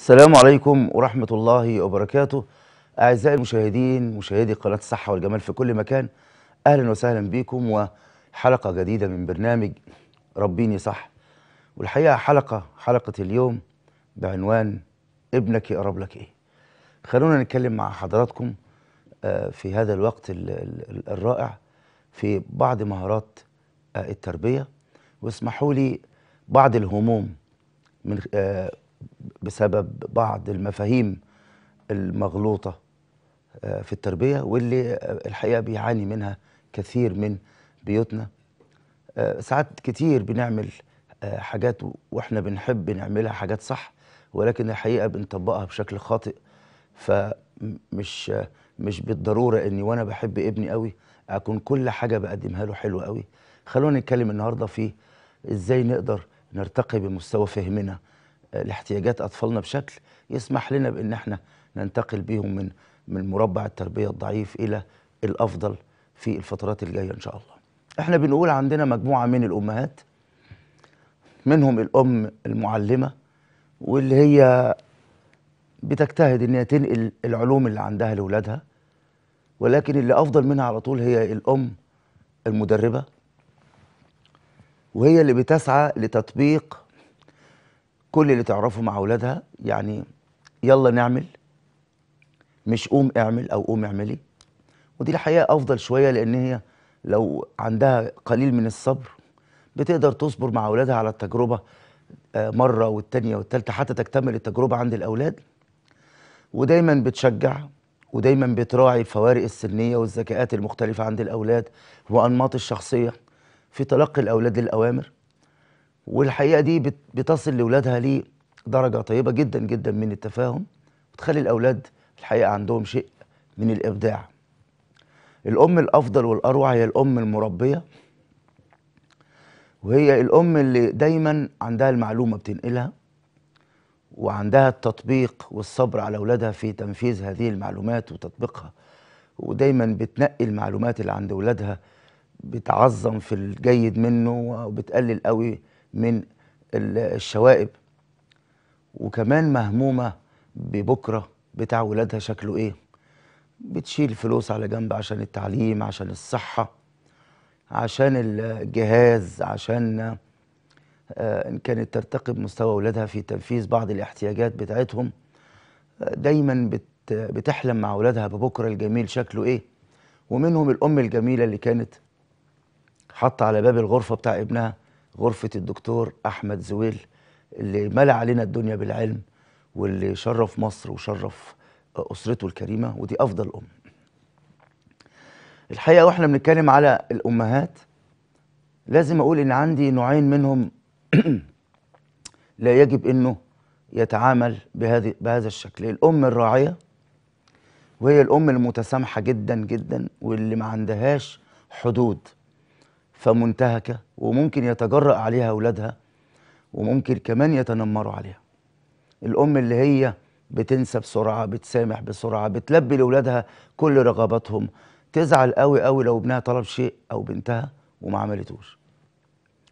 السلام عليكم ورحمة الله وبركاته أعزائي المشاهدين مشاهدي قناة الصحة والجمال في كل مكان أهلا وسهلا بكم وحلقة جديدة من برنامج ربيني صح والحقيقة حلقة حلقة اليوم بعنوان ابنك يقرب لك إيه خلونا نتكلم مع حضراتكم آه، في هذا الوقت الرائع في بعض مهارات آه، التربية واسمحوا لي بعض الهموم من بسبب بعض المفاهيم المغلوطة آه، في التربية واللي الحقيقة بيعاني منها كثير من بيوتنا آه، ساعات كتير بنعمل آه، حاجات واحنا بنحب نعملها حاجات صح ولكن الحقيقة بنطبقها بشكل خاطئ فمش مش بالضرورة اني وانا بحب ابني قوي اكون كل حاجة بقدمها له حلوة قوي خلونا نتكلم النهاردة في ازاي نقدر نرتقي بمستوى فهمنا لاحتياجات اطفالنا بشكل يسمح لنا بان احنا ننتقل بيهم من من مربع التربيه الضعيف الى الافضل في الفترات الجايه ان شاء الله. احنا بنقول عندنا مجموعه من الامهات منهم الام المعلمه واللي هي بتجتهد ان هي تنقل العلوم اللي عندها لاولادها ولكن اللي افضل منها على طول هي الام المدربه وهي اللي بتسعى لتطبيق كل اللي تعرفه مع اولادها يعني يلا نعمل مش قوم اعمل او قوم اعملي ودي الحقيقه افضل شويه لان هي لو عندها قليل من الصبر بتقدر تصبر مع اولادها على التجربه آه، مره والتانيه والتالته حتى تكتمل التجربه عند الاولاد ودايما بتشجع ودايما بتراعي الفوارق السنيه والذكاءات المختلفه عند الاولاد وانماط الشخصيه في تلقي الاولاد للاوامر والحقيقه دي بتصل لاولادها لدرجه طيبه جدا جدا من التفاهم وتخلي الاولاد الحقيقه عندهم شيء من الابداع الام الافضل والاروع هي الام المربيه وهي الام اللي دايما عندها المعلومه بتنقلها وعندها التطبيق والصبر على اولادها في تنفيذ هذه المعلومات وتطبيقها ودايما بتنقي المعلومات اللي عند اولادها بتعظم في الجيد منه وبتقلل قوي من الشوائب وكمان مهمومة ببكرة بتاع ولادها شكله ايه بتشيل فلوس على جنب عشان التعليم عشان الصحة عشان الجهاز عشان آه، إن كانت ترتقي بمستوى ولادها في تنفيذ بعض الاحتياجات بتاعتهم دايما بتحلم مع ولادها ببكرة الجميل شكله ايه ومنهم الأم الجميلة اللي كانت حاطة على باب الغرفة بتاع ابنها غرفه الدكتور احمد زويل اللي ملا علينا الدنيا بالعلم واللي شرف مصر وشرف اسرته الكريمه ودي افضل ام الحقيقه واحنا بنتكلم على الامهات لازم اقول ان عندي نوعين منهم لا يجب انه يتعامل بهذه بهذا الشكل الام الراعيه وهي الام المتسامحه جدا جدا واللي ما عندهاش حدود فمنتهكة وممكن يتجرأ عليها أولادها وممكن كمان يتنمروا عليها الأم اللي هي بتنسى بسرعة بتسامح بسرعة بتلبي لأولادها كل رغباتهم تزعل قوي قوي لو ابنها طلب شيء أو بنتها وما عملتوش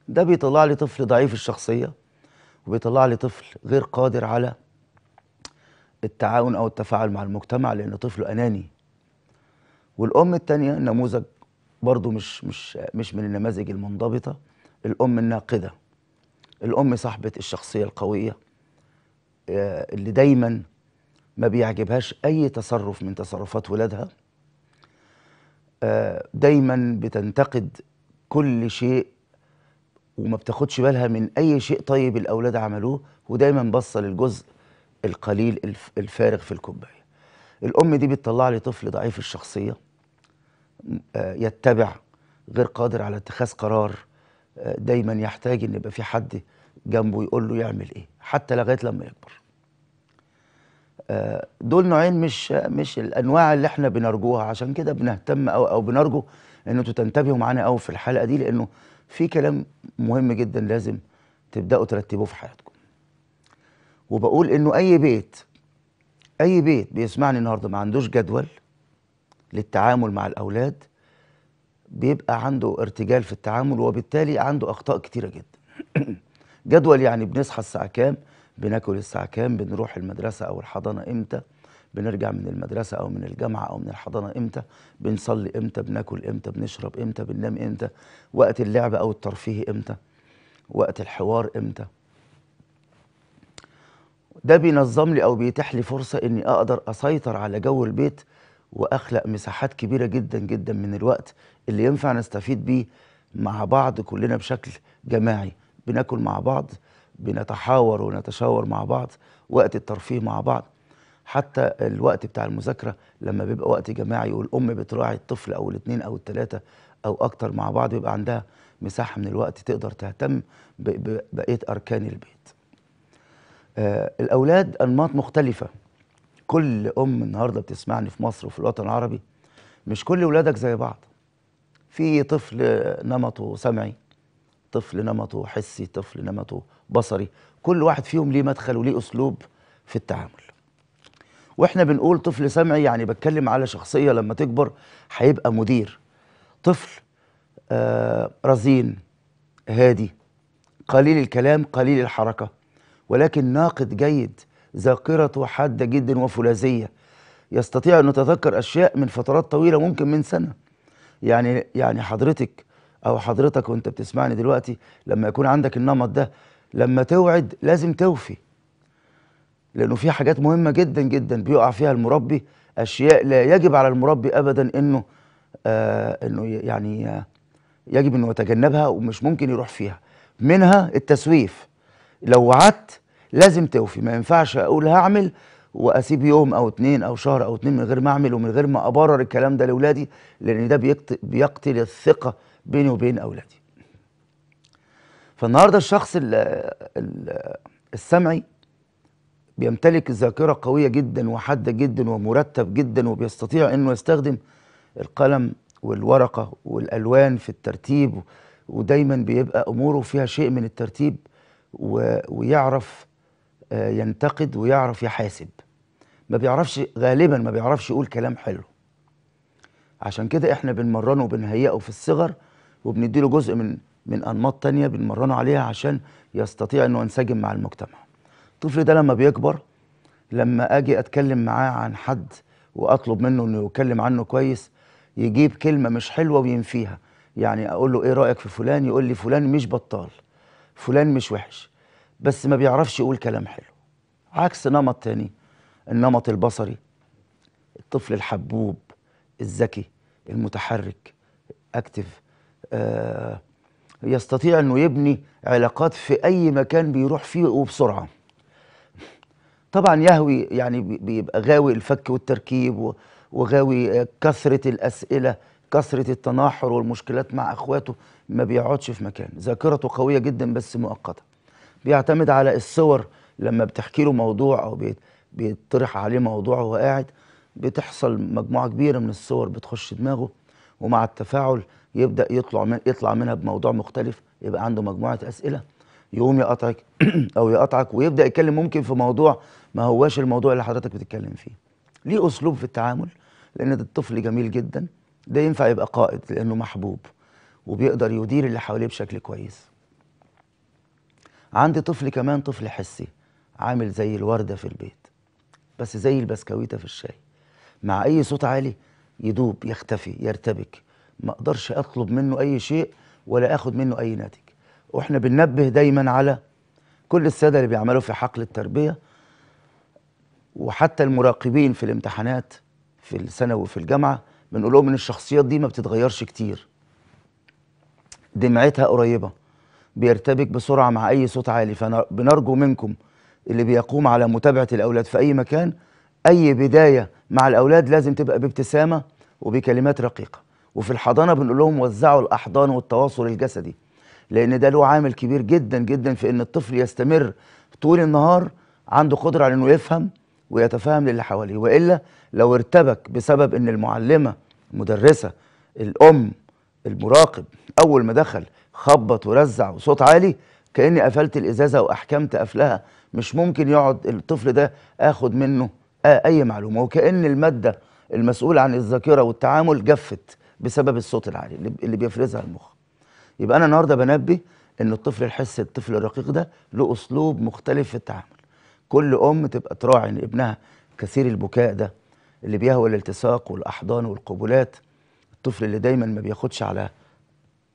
ده بيطلع لي طفل ضعيف الشخصية وبيطلع لي طفل غير قادر على التعاون أو التفاعل مع المجتمع لأن طفله أناني والأم التانية نموذج برضو مش مش مش من النماذج المنضبطه الام الناقده الام صاحبه الشخصيه القويه آه، اللي دايما ما بيعجبهاش اي تصرف من تصرفات ولادها آه، دايما بتنتقد كل شيء وما بتاخدش بالها من اي شيء طيب الاولاد عملوه ودايما باصه للجزء القليل الفارغ في الكوبايه الام دي بتطلع لي طفل ضعيف الشخصيه آه، يتبع غير قادر على اتخاذ قرار آه، دايما يحتاج ان يبقى في حد جنبه يقول له يعمل ايه حتى لغايه لما يكبر آه، دول نوعين مش مش الانواع اللي احنا بنرجوها عشان كده بنهتم او او بنرجو ان انتوا تنتبهوا معانا قوي في الحلقه دي لانه في كلام مهم جدا لازم تبداوا ترتبوه في حياتكم وبقول انه اي بيت اي بيت بيسمعني النهارده ما عندوش جدول للتعامل مع الأولاد بيبقى عنده ارتجال في التعامل وبالتالي عنده أخطاء كتيرة جدا جدول يعني بنصحى الساعة كام بناكل الساعة كام بنروح المدرسة أو الحضانة إمتى بنرجع من المدرسة أو من الجامعة أو من الحضانة إمتى بنصلي إمتى بناكل إمتى بنشرب إمتى بننام إمتى وقت اللعب أو الترفيه إمتى وقت الحوار إمتى ده بينظم لي أو بيتيح لي فرصة إني أقدر أسيطر على جو البيت واخلق مساحات كبيره جدا جدا من الوقت اللي ينفع نستفيد بيه مع بعض كلنا بشكل جماعي بناكل مع بعض بنتحاور ونتشاور مع بعض وقت الترفيه مع بعض حتى الوقت بتاع المذاكره لما بيبقى وقت جماعي والام بتراعي الطفل او الاثنين او الثلاثه او اكتر مع بعض بيبقى عندها مساحه من الوقت تقدر تهتم ببقيه اركان البيت آه الاولاد انماط مختلفه كل ام النهارده بتسمعني في مصر وفي الوطن العربي مش كل ولادك زي بعض في طفل نمطه سمعي طفل نمطه حسي طفل نمطه بصري كل واحد فيهم ليه مدخل وليه اسلوب في التعامل واحنا بنقول طفل سمعي يعني بتكلم على شخصيه لما تكبر هيبقى مدير طفل آه رزين هادي قليل الكلام قليل الحركه ولكن ناقد جيد ذاكرته حاده جدا وفولاذيه يستطيع أن يتذكر أشياء من فترات طويلة ممكن من سنة يعني يعني حضرتك أو حضرتك وأنت بتسمعني دلوقتي لما يكون عندك النمط ده لما توعد لازم توفي لأنه في حاجات مهمة جدا جدا بيقع فيها المربي أشياء لا يجب على المربي أبدا إنه آه إنه يعني آه يجب إنه يتجنبها ومش ممكن يروح فيها منها التسويف لو وعدت لازم توفي ما ينفعش اقول هعمل واسيب يوم او اتنين او شهر او اتنين من غير ما اعمل ومن غير ما ابرر الكلام ده لاولادي لان ده بيقتل الثقه بيني وبين اولادي. فالنهارده الشخص الـ الـ السمعي بيمتلك ذاكره قويه جدا وحاده جدا ومرتب جدا وبيستطيع انه يستخدم القلم والورقه والالوان في الترتيب ودايما بيبقى اموره فيها شيء من الترتيب ويعرف آه، ينتقد ويعرف يحاسب ما بيعرفش غالبا ما بيعرفش يقول كلام حلو عشان كده احنا بنمرنه وبنهيئه في الصغر وبنديله جزء من من انماط تانية بنمرنه عليها عشان يستطيع انه ينسجم مع المجتمع الطفل ده لما بيكبر لما اجي اتكلم معاه عن حد واطلب منه انه يتكلم عنه كويس يجيب كلمه مش حلوه وينفيها يعني اقول له ايه رايك في فلان يقول لي فلان مش بطال فلان مش وحش بس ما بيعرفش يقول كلام حلو عكس نمط تاني النمط البصري الطفل الحبوب الذكي المتحرك اكتف آه يستطيع انه يبني علاقات في اي مكان بيروح فيه وبسرعه طبعا يهوي يعني بيبقى غاوي الفك والتركيب وغاوي كثره الاسئله كثره التناحر والمشكلات مع اخواته ما بيقعدش في مكان ذاكرته قويه جدا بس مؤقته بيعتمد على الصور لما بتحكي له موضوع او بيطرح عليه موضوع وهو قاعد بتحصل مجموعه كبيره من الصور بتخش دماغه ومع التفاعل يبدا يطلع من يطلع منها بموضوع مختلف يبقى عنده مجموعه اسئله يقوم يقطعك او يقطعك ويبدا يتكلم ممكن في موضوع ما هواش الموضوع اللي حضرتك بتتكلم فيه ليه اسلوب في التعامل لان ده الطفل جميل جدا ده ينفع يبقى قائد لانه محبوب وبيقدر يدير اللي حواليه بشكل كويس عندي طفل كمان طفل حسي عامل زي الورده في البيت بس زي البسكويته في الشاي مع اي صوت عالي يدوب يختفي يرتبك ما اقدرش اطلب منه اي شيء ولا اخد منه اي ناتج واحنا بننبه دايما على كل الساده اللي بيعملوا في حقل التربيه وحتى المراقبين في الامتحانات في الثانوي وفي الجامعه بنقول لهم ان الشخصيات دي ما بتتغيرش كتير دمعتها قريبه بيرتبك بسرعه مع اي صوت عالي فبنرجو منكم اللي بيقوم على متابعه الاولاد في اي مكان اي بدايه مع الاولاد لازم تبقى بابتسامه وبكلمات رقيقه وفي الحضانه بنقول لهم وزعوا الاحضان والتواصل الجسدي لان ده له عامل كبير جدا جدا في ان الطفل يستمر طول النهار عنده قدره على انه يفهم ويتفاهم للي حواليه والا لو ارتبك بسبب ان المعلمه المدرسه الام المراقب اول ما دخل خبط ورزع وصوت عالي كاني قفلت الازازه واحكمت قفلها مش ممكن يقعد الطفل ده اخد منه آه اي معلومه وكان الماده المسؤوله عن الذاكره والتعامل جفت بسبب الصوت العالي اللي بيفرزها المخ يبقى انا النهارده بنبه ان الطفل الحس الطفل الرقيق ده له اسلوب مختلف في التعامل كل ام تبقى تراعي ان ابنها كثير البكاء ده اللي بيهوى الالتصاق والاحضان والقبلات الطفل اللي دايما ما بياخدش على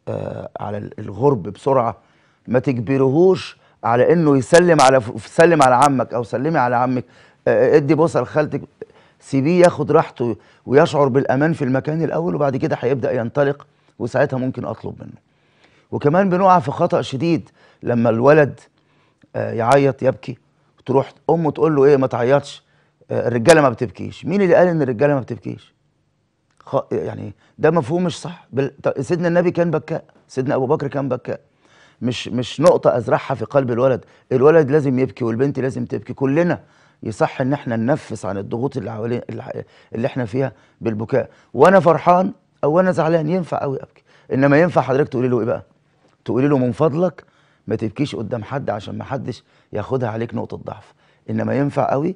آه، على الغرب بسرعه ما تجبرهوش على انه يسلم على سلم على عمك او سلمي على عمك آه، آه، ادي بوسه لخالتك سيبيه ياخد راحته ويشعر بالامان في المكان الاول وبعد كده هيبدا ينطلق وساعتها ممكن اطلب منه وكمان بنقع في خطا شديد لما الولد يعيط يبكي تروح امه تقول له ايه ما تعيطش الرجاله ما بتبكيش مين اللي قال ان الرجاله ما بتبكيش خ... يعني ده مفهوم مش صح بل... سيدنا النبي كان بكاء سيدنا ابو بكر كان بكاء مش مش نقطه ازرعها في قلب الولد الولد لازم يبكي والبنت لازم تبكي كلنا يصح ان احنا ننفس عن الضغوط اللي حوالين اللي احنا فيها بالبكاء وانا فرحان او انا زعلان ينفع قوي ابكي انما ينفع حضرتك تقولي له ايه بقى تقولي له من فضلك ما تبكيش قدام حد عشان ما حدش ياخدها عليك نقطه ضعف انما ينفع قوي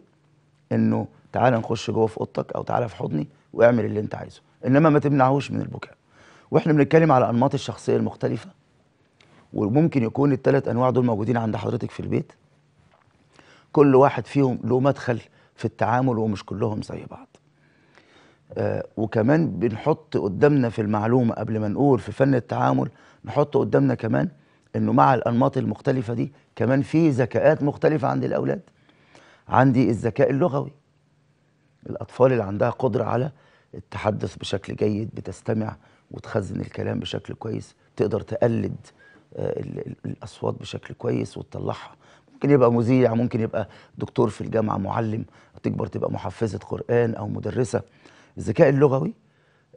انه تعالى نخش جوه في اوضتك او تعالى في حضني واعمل اللي انت عايزه انما ما تمنعهوش من البكاء واحنا بنتكلم على انماط الشخصيه المختلفه وممكن يكون الثلاث انواع دول موجودين عند حضرتك في البيت كل واحد فيهم له مدخل في التعامل ومش كلهم زي بعض آه وكمان بنحط قدامنا في المعلومه قبل ما نقول في فن التعامل نحط قدامنا كمان انه مع الانماط المختلفه دي كمان في ذكاءات مختلفه عند الاولاد عندي الذكاء اللغوي الاطفال اللي عندها قدره على التحدث بشكل جيد بتستمع وتخزن الكلام بشكل كويس تقدر تقلد آه، الاصوات بشكل كويس وتطلعها ممكن يبقى مذيع ممكن يبقى دكتور في الجامعه معلم تكبر تبقى محفزه قران او مدرسه الذكاء اللغوي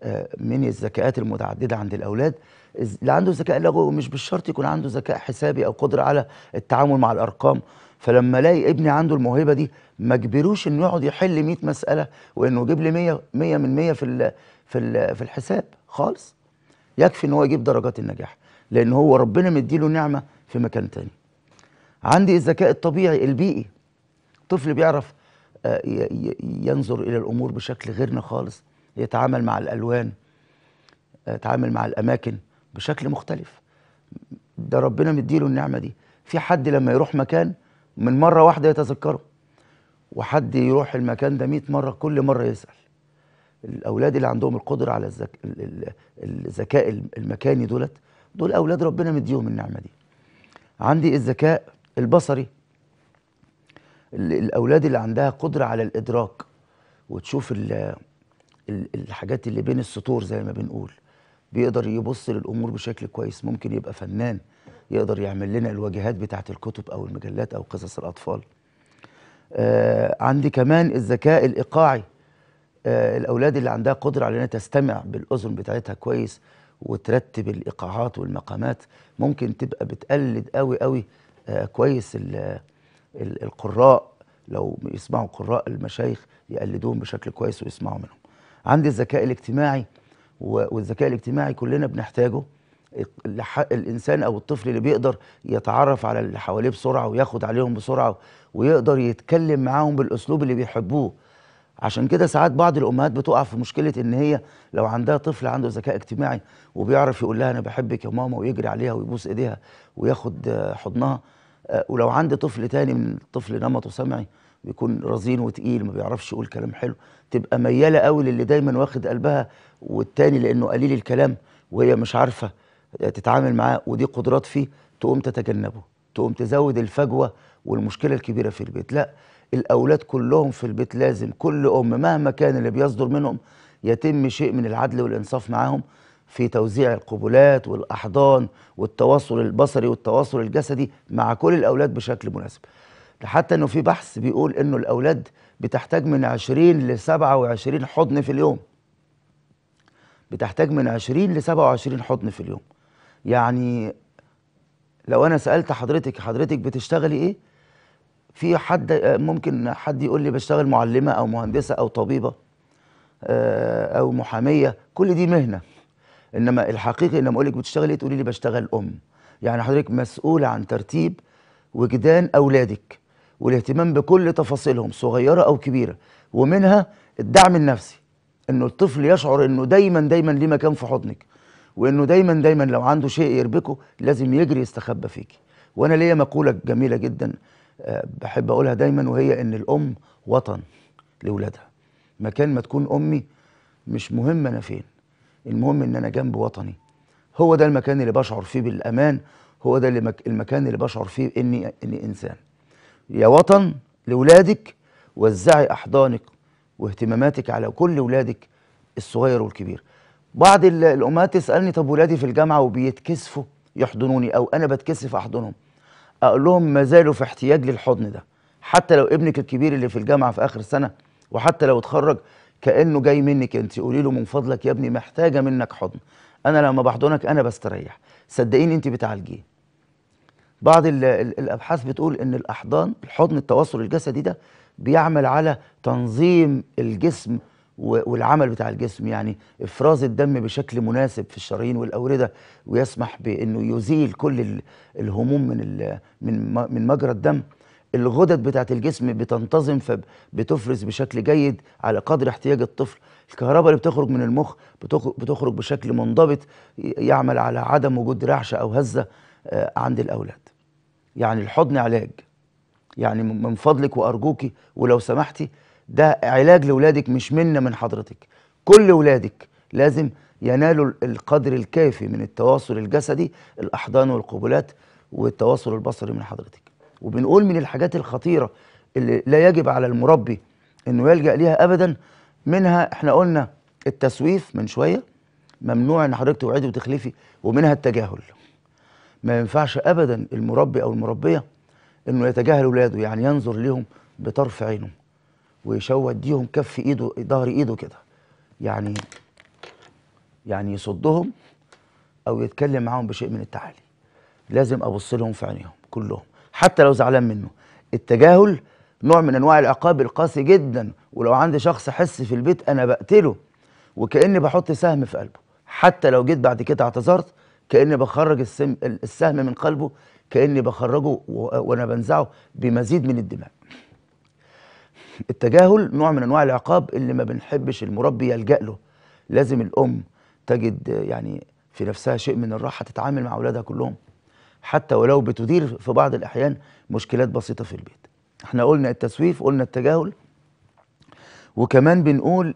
آه، من الذكاءات المتعدده عند الاولاد اللي عنده ذكاء لغوي مش بالشرط يكون عنده ذكاء حسابي او قدره على التعامل مع الارقام فلما الاقي ابني عنده الموهبه دي ما اجبروش انه يقعد يحل 100 مساله وانه يجيب لي 100 100 من 100 في في في الحساب خالص يكفي ان هو يجيب درجات النجاح لان هو ربنا مديله نعمه في مكان تاني عندي الذكاء الطبيعي البيئي طفل بيعرف آه، ينظر الى الامور بشكل غيرنا خالص يتعامل مع الالوان آه، يتعامل مع الاماكن بشكل مختلف ده ربنا مديله النعمه دي في حد لما يروح مكان من مره واحده يتذكره وحد يروح المكان ده 100 مره كل مره يسال الاولاد اللي عندهم القدره على الذكاء الذكاء المكاني دولت دول اولاد ربنا مديهم النعمه دي عندي الذكاء البصري الاولاد اللي عندها قدره على الادراك وتشوف ال... الحاجات اللي بين السطور زي ما بنقول بيقدر يبص للامور بشكل كويس ممكن يبقى فنان يقدر يعمل لنا الواجهات بتاعت الكتب او المجلات او قصص الاطفال آه عندي كمان الذكاء الايقاعي آه الاولاد اللي عندها قدره على انها تستمع بالاذن بتاعتها كويس وترتب الايقاعات والمقامات ممكن تبقى بتقلد قوي قوي آه كويس الـ الـ القراء لو يسمعوا قراء المشايخ يقلدوهم بشكل كويس ويسمعوا منهم عندي الذكاء الاجتماعي والذكاء الاجتماعي كلنا بنحتاجه الانسان او الطفل اللي بيقدر يتعرف على اللي حواليه بسرعه وياخد عليهم بسرعه ويقدر يتكلم معاهم بالاسلوب اللي بيحبوه عشان كده ساعات بعض الامهات بتقع في مشكله ان هي لو عندها طفل عنده ذكاء اجتماعي وبيعرف يقول لها انا بحبك يا ماما ويجري عليها ويبوس ايديها وياخد حضنها آه، ولو عندي طفل تاني من طفل نمطه سمعي بيكون رزين وتقيل ما بيعرفش يقول كلام حلو تبقى مياله قوي للي دايما واخد قلبها والتاني لانه قليل الكلام وهي مش عارفه تتعامل معاه ودي قدرات فيه تقوم تتجنبه تقوم تزود الفجوه والمشكله الكبيره في البيت لا الاولاد كلهم في البيت لازم كل ام مهما كان اللي بيصدر منهم يتم شيء من العدل والانصاف معاهم في توزيع القبلات والاحضان والتواصل البصري والتواصل الجسدي مع كل الاولاد بشكل مناسب حتى انه في بحث بيقول انه الاولاد بتحتاج من 20 ل 27 حضن في اليوم بتحتاج من 20 ل 27 حضن في اليوم يعني لو انا سالت حضرتك حضرتك بتشتغلي ايه في حد ممكن حد يقول لي بشتغل معلمه او مهندسه او طبيبه آه، او محاميه كل دي مهنه انما الحقيقي انما اقول لك بتشتغلي ايه تقولي لي بشتغل ام يعني حضرتك مسؤوله عن ترتيب وجدان اولادك والاهتمام بكل تفاصيلهم صغيره او كبيره ومنها الدعم النفسي انه الطفل يشعر انه دايما دايما ليه مكان في حضنك وانه دايما دايما لو عنده شيء يربكه لازم يجري يستخبى فيك وانا ليا مقوله جميله جدا آه، بحب اقولها دايما وهي ان الام وطن لاولادها مكان ما تكون امي مش مهم انا فين المهم ان انا جنب وطني هو ده المكان اللي بشعر فيه بالامان هو ده المكان اللي بشعر فيه اني اني انسان يا وطن لأولادك وزعي أحضانك واهتماماتك على كل أولادك الصغير والكبير بعض الأمهات تسألني طب ولادي في الجامعة وبيتكسفوا يحضنوني أو أنا بتكسف أحضنهم أقول لهم ما زالوا في احتياج للحضن ده حتى لو ابنك الكبير اللي في الجامعة في آخر سنه وحتى لو اتخرج كأنه جاي منك أنت قولي له من فضلك يا ابني محتاجة منك حضن أنا لما بحضنك أنا بستريح صدقيني أنت بتعالجيه بعض الابحاث بتقول ان الاحضان الحضن التواصل الجسدي ده بيعمل على تنظيم الجسم والعمل بتاع الجسم يعني افراز الدم بشكل مناسب في الشرايين والاورده ويسمح بانه يزيل كل الهموم من من من مجرى الدم الغدد بتاعه الجسم بتنتظم فبتفرز بشكل جيد على قدر احتياج الطفل الكهرباء اللي بتخرج من المخ بتخرج بشكل منضبط يعمل على عدم وجود رعشه او هزه آه، عند الاولاد يعني الحضن علاج يعني من فضلك وارجوكي ولو سمحتي ده علاج لاولادك مش منا من حضرتك كل اولادك لازم ينالوا القدر الكافي من التواصل الجسدي الاحضان والقبلات والتواصل البصري من حضرتك وبنقول من الحاجات الخطيره اللي لا يجب على المربي انه يلجا ليها ابدا منها احنا قلنا التسويف من شويه ممنوع ان حضرتك توعدي وتخلفي ومنها التجاهل ما ينفعش ابدا المربي او المربيه انه يتجاهل اولاده يعني ينظر ليهم بطرف عينه ويشوه اديهم كف ايده ظهر ايده كده يعني يعني يصدهم او يتكلم معاهم بشيء من التعالي لازم ابص لهم في عينيهم كلهم حتى لو زعلان منه التجاهل نوع من انواع العقاب القاسي جدا ولو عندي شخص حس في البيت انا بقتله وكاني بحط سهم في قلبه حتى لو جيت بعد كده اعتذرت كاني بخرج السم السهم من قلبه كاني بخرجه وانا بنزعه بمزيد من الدماء التجاهل نوع من انواع العقاب اللي ما بنحبش المربي يلجا له لازم الام تجد يعني في نفسها شيء من الراحه تتعامل مع اولادها كلهم حتى ولو بتدير في بعض الاحيان مشكلات بسيطه في البيت احنا قلنا التسويف قلنا التجاهل وكمان بنقول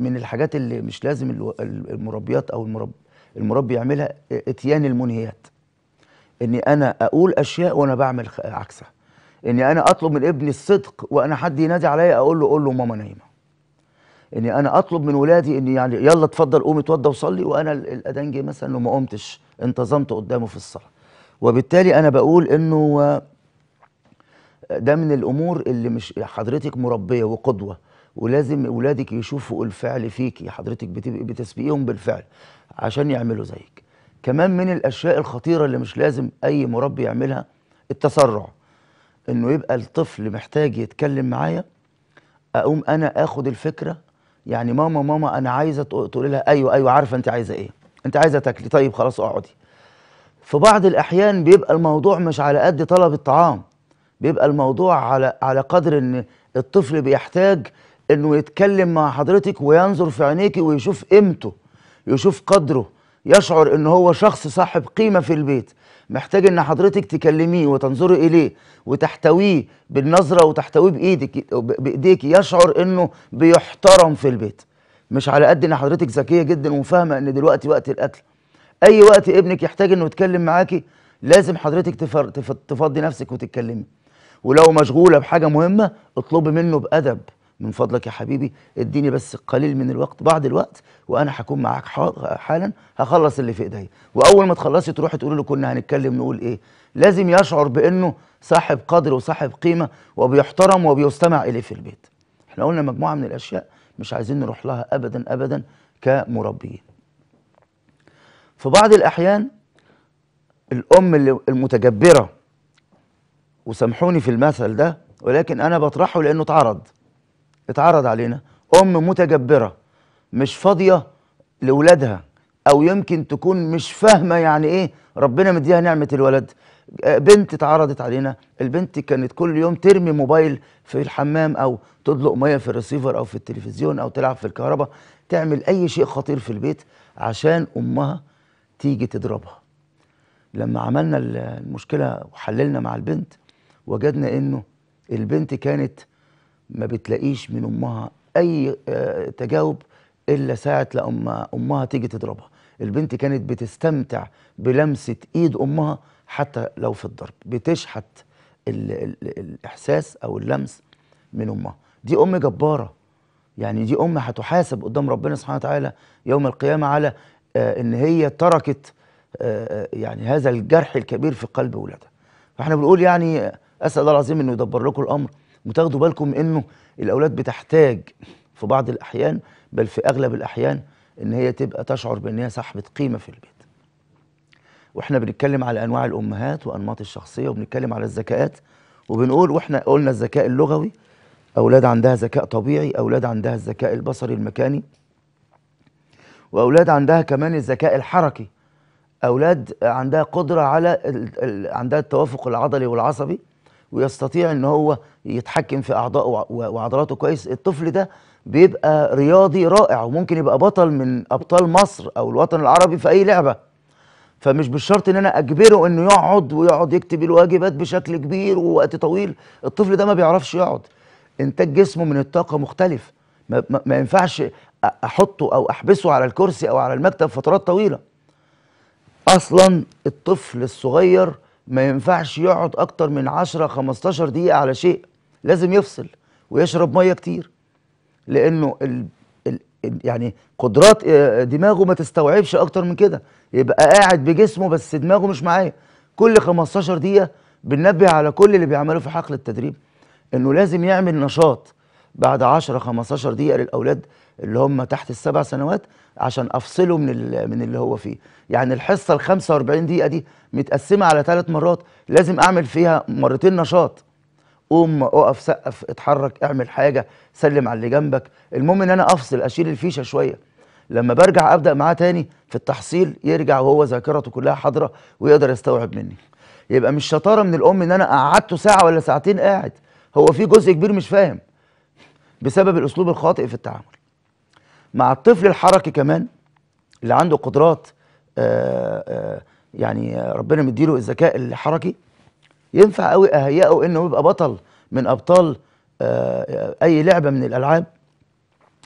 من الحاجات اللي مش لازم المربيات او المرب المربي يعملها اتيان المنهيات اني انا اقول اشياء وانا بعمل عكسها اني انا اطلب من ابني الصدق وانا حد ينادي عليا اقول له قول له ماما نايمه اني انا اطلب من ولادي اني يعني يلا اتفضل قوم اتوضى وصلي وانا الادنجي مثلا ما قمتش انتظمت قدامه في الصلاه وبالتالي انا بقول انه ده من الامور اللي مش حضرتك مربيه وقدوه ولازم اولادك يشوفوا الفعل فيكي حضرتك بتسبقيهم بالفعل عشان يعملوا زيك كمان من الاشياء الخطيره اللي مش لازم اي مربي يعملها التسرع انه يبقى الطفل محتاج يتكلم معايا اقوم انا اخد الفكره يعني ماما ماما انا عايزه تقول لها ايوه ايوه عارفه انت عايزه ايه انت عايزه تاكلي طيب خلاص اقعدي في بعض الاحيان بيبقى الموضوع مش على قد طلب الطعام بيبقى الموضوع على على قدر ان الطفل بيحتاج انه يتكلم مع حضرتك وينظر في عينيكي ويشوف قيمته يشوف قدره يشعر ان هو شخص صاحب قيمه في البيت محتاج ان حضرتك تكلميه وتنظري اليه وتحتويه بالنظره وتحتويه بايدك بايديك يشعر انه بيحترم في البيت مش على قد ان حضرتك ذكيه جدا وفاهمه ان دلوقتي وقت الاكل اي وقت ابنك يحتاج انه يتكلم معاكي لازم حضرتك تفر... تفضي نفسك وتتكلمي ولو مشغوله بحاجه مهمه اطلبي منه بادب من فضلك يا حبيبي اديني بس قليل من الوقت بعض الوقت وانا هكون معاك حالا هخلص اللي في ايديا واول ما تخلصي تروحي تقولي له كنا هنتكلم نقول ايه لازم يشعر بانه صاحب قدر وصاحب قيمه وبيحترم وبيستمع اليه في البيت احنا قلنا مجموعه من الاشياء مش عايزين نروح لها ابدا ابدا كمربيين في بعض الاحيان الام المتجبره وسامحوني في المثل ده ولكن انا بطرحه لانه اتعرض اتعرض علينا ام متجبره مش فاضيه لاولادها او يمكن تكون مش فاهمه يعني ايه ربنا مديها نعمه الولد آه، بنت اتعرضت علينا البنت كانت كل يوم ترمي موبايل في الحمام او تطلق ميه في الريسيفر او في التلفزيون او تلعب في الكهرباء تعمل اي شيء خطير في البيت عشان امها تيجي تضربها لما عملنا المشكله وحللنا مع البنت وجدنا انه البنت كانت ما بتلاقيش من امها اي آه، تجاوب الا ساعه لما امها تيجي تضربها البنت كانت بتستمتع بلمسه ايد امها حتى لو في الضرب بتشحت الـ الـ الاحساس او اللمس من امها دي ام جباره يعني دي ام هتحاسب قدام ربنا سبحانه وتعالى يوم القيامه على آه ان هي تركت آه, آه، يعني هذا الجرح الكبير في قلب ولادها فاحنا بنقول يعني آه، اسال الله العظيم انه يدبر لكم الامر وتاخدوا بالكم انه الاولاد بتحتاج في بعض الاحيان بل في اغلب الاحيان ان هي تبقى تشعر بان هي صاحبه قيمه في البيت واحنا بنتكلم على انواع الامهات وانماط الشخصيه وبنتكلم على الذكاءات وبنقول واحنا قلنا الذكاء اللغوي اولاد عندها ذكاء طبيعي اولاد عندها الذكاء البصري المكاني واولاد عندها كمان الذكاء الحركي اولاد عندها قدره على عندها التوافق العضلي والعصبي ويستطيع ان هو يتحكم في اعضائه وعضلاته كويس الطفل ده بيبقى رياضي رائع وممكن يبقى بطل من ابطال مصر او الوطن العربي في اي لعبه فمش بالشرط ان انا اجبره انه يقعد ويقعد يكتب الواجبات بشكل كبير ووقت طويل الطفل ده ما بيعرفش يقعد انتاج جسمه من الطاقه مختلف ما, ما, ما ينفعش احطه او احبسه على الكرسي او على المكتب فترات طويله اصلا الطفل الصغير ما ينفعش يقعد اكتر من 10 15 دقيقه على شيء لازم يفصل ويشرب ميه كتير لانه ال... ال... يعني قدرات آه، دماغه ما تستوعبش اكتر من كده يبقى قاعد بجسمه بس دماغه مش معايا كل 15 دقيقه بننبه على كل اللي بيعمله في حقل التدريب انه لازم يعمل نشاط بعد 10 15 دقيقه للاولاد اللي هم تحت السبع سنوات عشان افصله من من اللي هو فيه يعني الحصه ال 45 دقيقه دي متقسمه على ثلاث مرات لازم اعمل فيها مرتين نشاط قوم اقف سقف اتحرك اعمل حاجه سلم على اللي جنبك المهم ان انا افصل اشيل الفيشه شويه لما برجع ابدا معاه تاني في التحصيل يرجع وهو ذاكرته كلها حاضره ويقدر يستوعب مني يبقى مش شطاره من الام ان انا قعدته ساعه ولا ساعتين قاعد هو في جزء كبير مش فاهم بسبب الاسلوب الخاطئ في التعامل مع الطفل الحركي كمان اللي عنده قدرات آآ آه، آآ آه، يعني ربنا مديله الذكاء الحركي ينفع قوي اهيئه انه يبقى بطل من ابطال آه، اي لعبه من الالعاب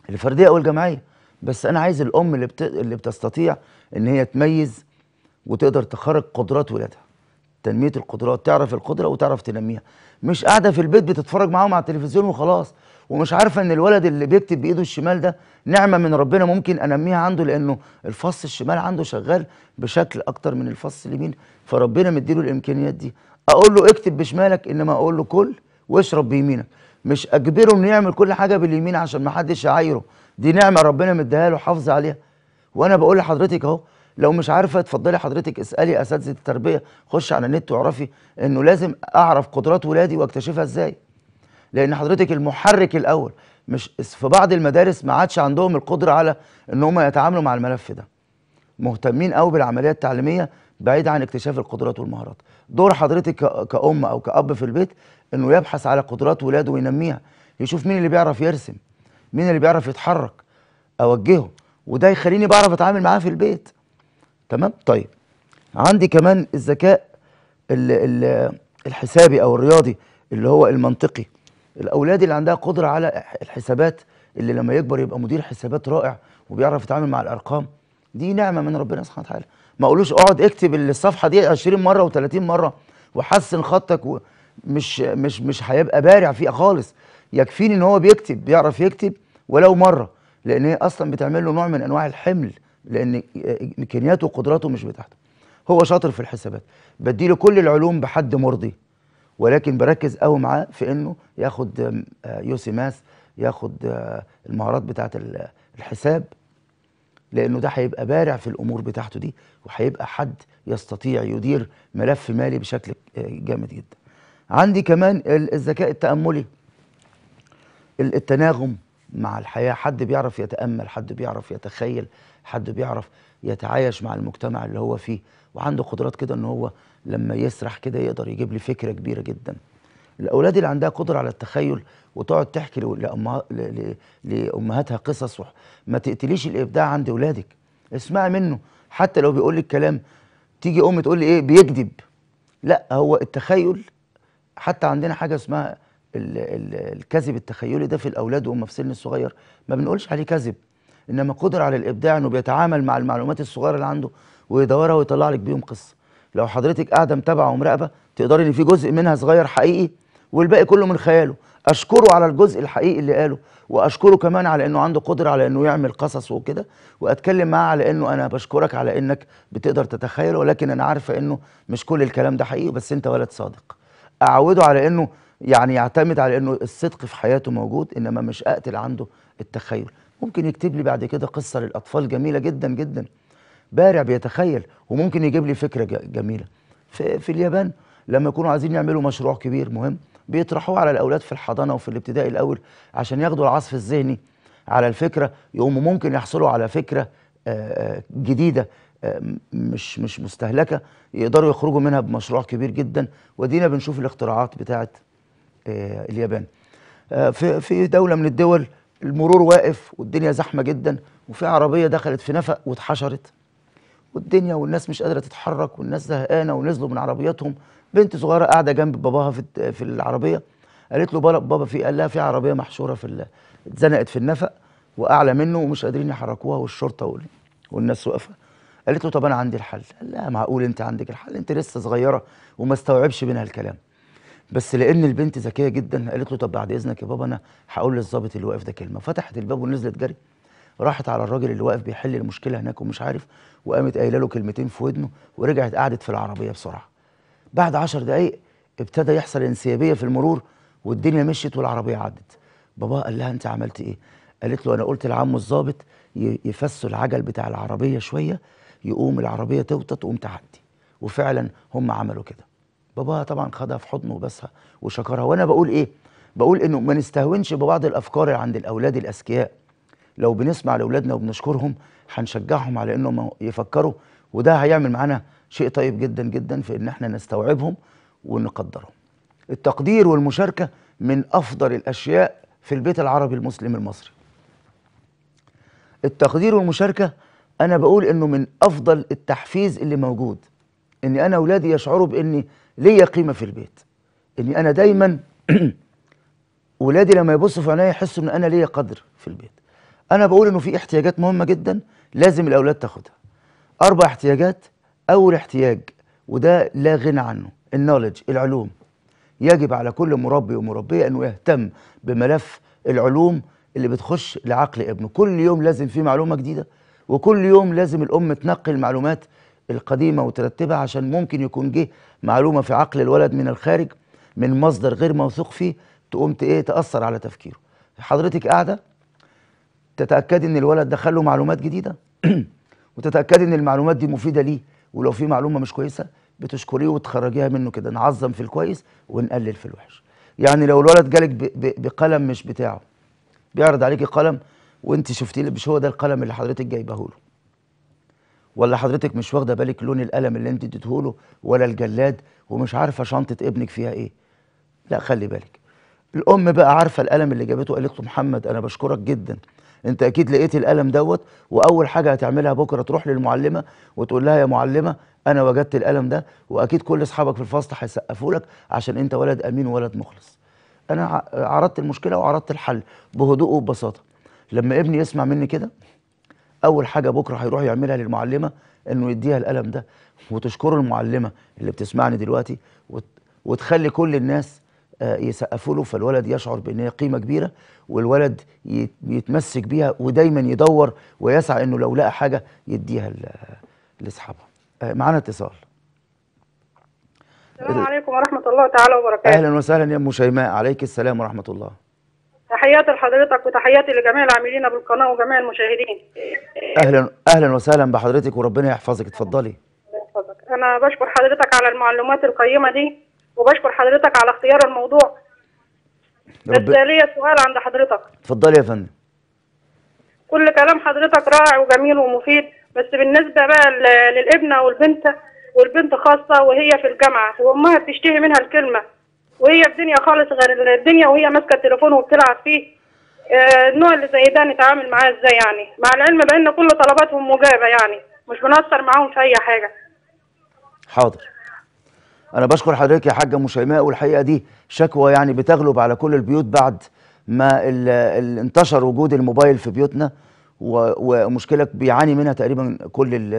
الفرديه او الجماعيه بس انا عايز الام اللي بت... اللي بتستطيع ان هي تميز وتقدر تخرج قدرات ولادها تنميه القدرات تعرف القدره وتعرف تنميها مش قاعده في البيت بتتفرج معاهم على التلفزيون وخلاص ومش عارفه ان الولد اللي بيكتب بايده الشمال ده نعمه من ربنا ممكن انميها عنده لانه الفص الشمال عنده شغال بشكل اكتر من الفص اليمين فربنا مديله الامكانيات دي اقول له اكتب بشمالك انما اقول له كل واشرب بيمينك مش اجبره انه يعمل كل حاجه باليمين عشان ما حدش يعايره دي نعمه ربنا مديها له حافظ عليها وانا بقول لحضرتك اهو لو مش عارفه اتفضلي حضرتك اسالي اساتذه التربيه خش على النت واعرفي انه لازم اعرف قدرات ولادي واكتشفها ازاي لان حضرتك المحرك الاول مش في بعض المدارس ما عادش عندهم القدره على ان هم يتعاملوا مع الملف ده مهتمين قوي بالعمليه التعليميه بعيد عن اكتشاف القدرات والمهارات دور حضرتك كأم أو كأب في البيت أنه يبحث على قدرات ولاده وينميها يشوف مين اللي بيعرف يرسم مين اللي بيعرف يتحرك أوجهه وده يخليني بعرف أتعامل معاه في البيت تمام طيب عندي كمان الذكاء الحسابي أو الرياضي اللي هو المنطقي الاولاد اللي عندها قدره على الحسابات اللي لما يكبر يبقى مدير حسابات رائع وبيعرف يتعامل مع الارقام دي نعمه من ربنا سبحانه وتعالى ما اقولوش اقعد اكتب الصفحه دي 20 مره و30 مره وحسن خطك مش مش مش هيبقى بارع فيها خالص يكفيني ان هو بيكتب بيعرف يكتب ولو مره لان هي اصلا بتعمل له نوع من انواع الحمل لان امكانياته وقدراته مش بتاعته هو شاطر في الحسابات بديله كل العلوم بحد مرضي ولكن بركز قوي معاه في انه ياخد آه، يوسي ماس ياخد آه، المهارات بتاعه الحساب لانه ده هيبقى بارع في الامور بتاعته دي وهيبقى حد يستطيع يدير ملف مالي بشكل آه، جامد جدا عندي كمان الذكاء التاملي التناغم مع الحياه حد بيعرف يتامل حد بيعرف يتخيل حد بيعرف يتعايش مع المجتمع اللي هو فيه وعنده قدرات كده ان هو لما يسرح كده يقدر يجيب لي فكره كبيره جدا الاولاد اللي عندها قدره على التخيل وتقعد تحكي لأمه... ل... لامهاتها قصص وح... ما تقتليش الابداع عند اولادك اسمعي منه حتى لو بيقول لك كلام تيجي ام تقول لي ايه بيكذب لا هو التخيل حتى عندنا حاجه اسمها ال... ال... الكذب التخيلي ده في الاولاد وهم في سن الصغير ما بنقولش عليه كذب انما قدره على الابداع انه بيتعامل مع المعلومات الصغيره اللي عنده ويدورها ويطلع لك بيهم قصه لو حضرتك قاعده متابعه ومراقبه تقدري ان في جزء منها صغير حقيقي والباقي كله من خياله اشكره على الجزء الحقيقي اللي قاله واشكره كمان على انه عنده قدره على انه يعمل قصص وكده واتكلم معاه على انه انا بشكرك على انك بتقدر تتخيل ولكن انا عارفه انه مش كل الكلام ده حقيقي بس انت ولد صادق اعوده على انه يعني يعتمد على انه الصدق في حياته موجود انما مش اقتل عنده التخيل ممكن يكتب لي بعد كده قصه للاطفال جميله جدا جدا بارع بيتخيل وممكن يجيب لي فكره جميله في, في اليابان لما يكونوا عايزين يعملوا مشروع كبير مهم بيطرحوه على الاولاد في الحضانه وفي الابتدائي الاول عشان ياخدوا العصف الذهني على الفكره يقوموا ممكن يحصلوا على فكره جديده مش مش مستهلكه يقدروا يخرجوا منها بمشروع كبير جدا ودينا بنشوف الاختراعات بتاعه اليابان في في دوله من الدول المرور واقف والدنيا زحمه جدا وفي عربيه دخلت في نفق واتحشرت والدنيا والناس مش قادره تتحرك والناس زهقانه ونزلوا من عربياتهم بنت صغيره قاعده جنب باباها في في العربيه قالت له بابا في قال لها في عربيه محشوره في اتزنقت في النفق واعلى منه ومش قادرين يحركوها والشرطه والناس واقفه قالت له طب انا عندي الحل قال لها معقول انت عندك الحل انت لسه صغيره وما استوعبش منها الكلام بس لان البنت ذكيه جدا قالت له طب بعد اذنك يا بابا انا هقول للظابط اللي واقف ده كلمه فتحت الباب ونزلت جري راحت على الراجل اللي واقف بيحل المشكله هناك ومش عارف وقامت قايله له كلمتين في ودنه ورجعت قعدت في العربيه بسرعه بعد عشر دقايق ابتدى يحصل انسيابيه في المرور والدنيا مشيت والعربيه عدت بابا قال لها انت عملت ايه قالت له انا قلت لعمه الظابط يفسوا العجل بتاع العربيه شويه يقوم العربيه توطى تقوم تعدي وفعلا هم عملوا كده باباها طبعا خدها في حضنه وبسها وشكرها وانا بقول ايه بقول انه ما نستهونش ببعض الافكار عند الاولاد الاذكياء لو بنسمع لاولادنا وبنشكرهم هنشجعهم على انهم يفكروا وده هيعمل معانا شيء طيب جدا جدا في ان احنا نستوعبهم ونقدرهم. التقدير والمشاركه من افضل الاشياء في البيت العربي المسلم المصري. التقدير والمشاركه انا بقول انه من افضل التحفيز اللي موجود ان انا اولادي يشعروا باني ليا قيمه في البيت. اني انا دايما ولادي لما يبصوا في عينيا يحسوا ان انا ليا قدر في البيت. انا بقول انه في احتياجات مهمه جدا لازم الاولاد تاخدها اربع احتياجات اول احتياج وده لا غنى عنه النولج العلوم يجب على كل مربي ومربيه انه يهتم بملف العلوم اللي بتخش لعقل ابنه كل يوم لازم في معلومه جديده وكل يوم لازم الام تنقي المعلومات القديمه وترتبها عشان ممكن يكون جه معلومه في عقل الولد من الخارج من مصدر غير موثوق فيه تقوم ايه تاثر على تفكيره حضرتك قاعده تتاكدي ان الولد دخل له معلومات جديده وتتاكدي ان المعلومات دي مفيده ليه ولو في معلومه مش كويسه بتشكريه وتخرجيها منه كده نعظم في الكويس ونقلل في الوحش يعني لو الولد جالك بقلم مش بتاعه بيعرض عليكي قلم وانت شفتيه مش هو ده القلم اللي حضرتك جايبه له ولا حضرتك مش واخده بالك لون القلم اللي انت اديته له ولا الجلاد ومش عارفه شنطه ابنك فيها ايه لا خلي بالك الام بقى عارفه القلم اللي جابته قالت له محمد انا بشكرك جدا انت اكيد لقيت الالم دوت واول حاجه هتعملها بكره تروح للمعلمه وتقول لها يا معلمه انا وجدت الالم ده واكيد كل اصحابك في الفصل هيسقفوا لك عشان انت ولد امين وولد مخلص انا عرضت المشكله وعرضت الحل بهدوء وببساطه لما ابني يسمع مني كده اول حاجه بكره هيروح يعملها للمعلمه انه يديها الالم ده وتشكر المعلمه اللي بتسمعني دلوقتي وتخلي كل الناس آه، يسقفوا له فالولد يشعر بان هي قيمه كبيره والولد يتمسك بيها ودايما يدور ويسعى انه لو لقى حاجه يديها لاصحابها. آه، معانا اتصال. السلام عليكم ورحمه الله تعالى وبركاته. اهلا وسهلا يا ام شيماء عليك السلام ورحمه الله. تحياتي لحضرتك وتحياتي لجميع العاملين بالقناه وجميع المشاهدين. اهلا اهلا وسهلا بحضرتك وربنا يحفظك اتفضلي. انا بشكر حضرتك على المعلومات القيمه دي وبشكر حضرتك على اختيار الموضوع رب... بس ليا سؤال عند حضرتك اتفضلي يا فندم كل كلام حضرتك رائع وجميل ومفيد بس بالنسبه بقى للابنه والبنت والبنت خاصه وهي في الجامعه وامها بتشتهي منها الكلمه وهي في دنيا خالص غير الدنيا وهي ماسكه التليفون وبتلعب فيه آه، النوع اللي زي ده نتعامل معاه ازاي يعني مع العلم بان كل طلباتهم مجابه يعني مش بنأثر معاهم في اي حاجه حاضر انا بشكر حضرتك يا حاجه ام شيماء والحقيقه دي شكوى يعني بتغلب على كل البيوت بعد ما الـ الـ انتشر وجود الموبايل في بيوتنا ومشكله بيعاني منها تقريبا كل الـ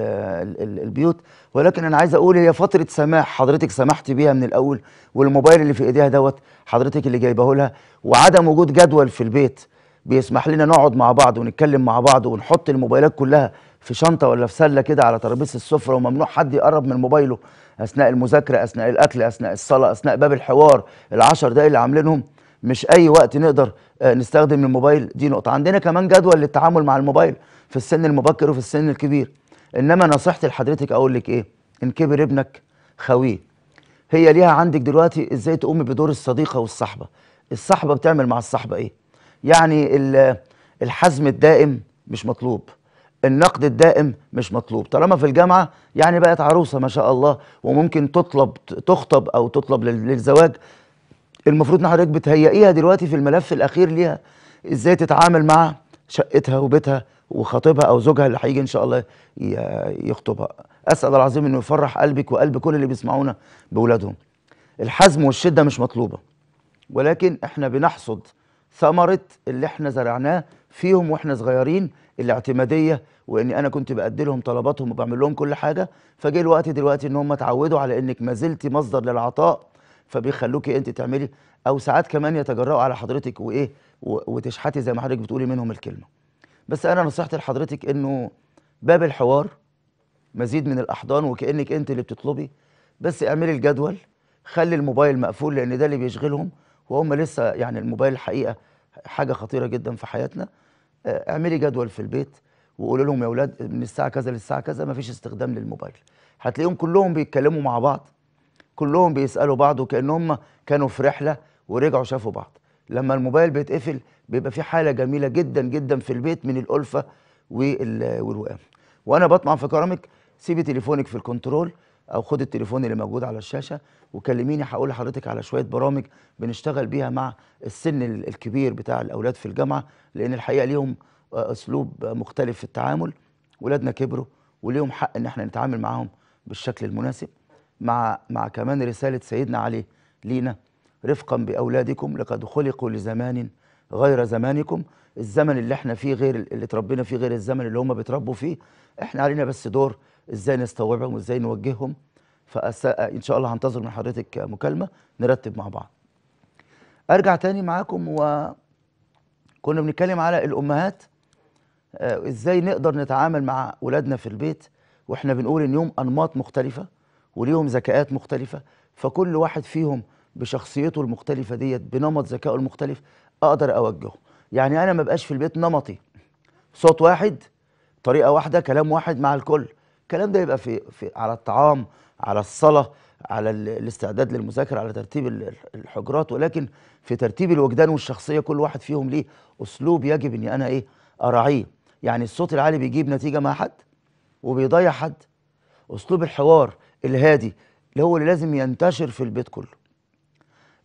الـ البيوت ولكن انا عايز اقول هي فتره سماح حضرتك سمحت بيها من الاول والموبايل اللي في ايديها دوت حضرتك اللي جايبه لها وعدم وجود جدول في البيت بيسمح لنا نقعد مع بعض ونتكلم مع بعض ونحط الموبايلات كلها في شنطه ولا في سله كده على ترابيزه السفره وممنوع حد يقرب من موبايله اثناء المذاكره اثناء الاكل اثناء الصلاه اثناء باب الحوار العشر دقايق اللي عاملينهم مش اي وقت نقدر آه، نستخدم الموبايل دي نقطه عندنا كمان جدول للتعامل مع الموبايل في السن المبكر وفي السن الكبير انما نصيحتي لحضرتك اقول لك ايه ان كبر ابنك خويه هي ليها عندك دلوقتي ازاي تقومي بدور الصديقه والصحبه الصحبه بتعمل مع الصحبه ايه يعني الحزم الدائم مش مطلوب النقد الدائم مش مطلوب طالما في الجامعه يعني بقت عروسه ما شاء الله وممكن تطلب تخطب او تطلب للزواج المفروض ان حضرتك بتهيئيها دلوقتي في الملف الاخير ليها ازاي تتعامل مع شقتها وبيتها وخطيبها او زوجها اللي هيجي ان شاء الله يخطبها اسال العظيم انه يفرح قلبك وقلب كل اللي بيسمعونا باولادهم الحزم والشده مش مطلوبه ولكن احنا بنحصد ثمره اللي احنا زرعناه فيهم واحنا صغيرين الاعتماديه واني انا كنت بادي لهم طلباتهم وبعمل لهم كل حاجه فجه الوقت دلوقتي ان هم اتعودوا على انك ما زلتي مصدر للعطاء فبيخلوكي انت تعملي او ساعات كمان يتجرأوا على حضرتك وايه وتشحتي زي ما حضرتك بتقولي منهم الكلمه بس انا نصيحتي لحضرتك انه باب الحوار مزيد من الاحضان وكانك انت اللي بتطلبي بس اعملي الجدول خلي الموبايل مقفول لان ده اللي بيشغلهم وهم لسه يعني الموبايل الحقيقه حاجه خطيره جدا في حياتنا آه، اعملي جدول في البيت وقولوا لهم يا اولاد من الساعه كذا للساعه كذا ما فيش استخدام للموبايل هتلاقيهم كلهم بيتكلموا مع بعض كلهم بيسالوا بعض وكانهم كانوا في رحله ورجعوا شافوا بعض لما الموبايل بيتقفل بيبقى في حاله جميله جدا جدا في البيت من الالفه والوئام وانا بطمع في كرامك سيبي تليفونك في الكنترول او خد التليفون اللي موجود على الشاشه وكلميني هقول لحضرتك على شويه برامج بنشتغل بيها مع السن الكبير بتاع الاولاد في الجامعه لان الحقيقه ليهم اسلوب مختلف في التعامل ولادنا كبروا وليهم حق ان احنا نتعامل معاهم بالشكل المناسب مع مع كمان رساله سيدنا علي لينا رفقا باولادكم لقد خلقوا لزمان غير زمانكم الزمن اللي احنا فيه غير اللي تربينا فيه غير الزمن اللي هم بيتربوا فيه احنا علينا بس دور ازاي نستوعبهم وازاي نوجههم فان شاء الله هنتظر من حضرتك مكالمه نرتب مع بعض ارجع تاني معاكم و كنا بنتكلم على الامهات آه، ازاي نقدر نتعامل مع اولادنا في البيت واحنا بنقول ان يوم انماط مختلفه وليهم ذكاءات مختلفه فكل واحد فيهم بشخصيته المختلفه ديت بنمط ذكائه المختلف اقدر اوجهه يعني انا ما بقاش في البيت نمطي صوت واحد طريقه واحده كلام واحد مع الكل الكلام ده يبقى في, في على الطعام على الصلاه على الاستعداد للمذاكره على ترتيب الحجرات ولكن في ترتيب الوجدان والشخصيه كل واحد فيهم ليه اسلوب يجب اني انا ايه اراعيه يعني الصوت العالي بيجيب نتيجه مع حد وبيضيع حد اسلوب الحوار الهادي اللي هو اللي لازم ينتشر في البيت كله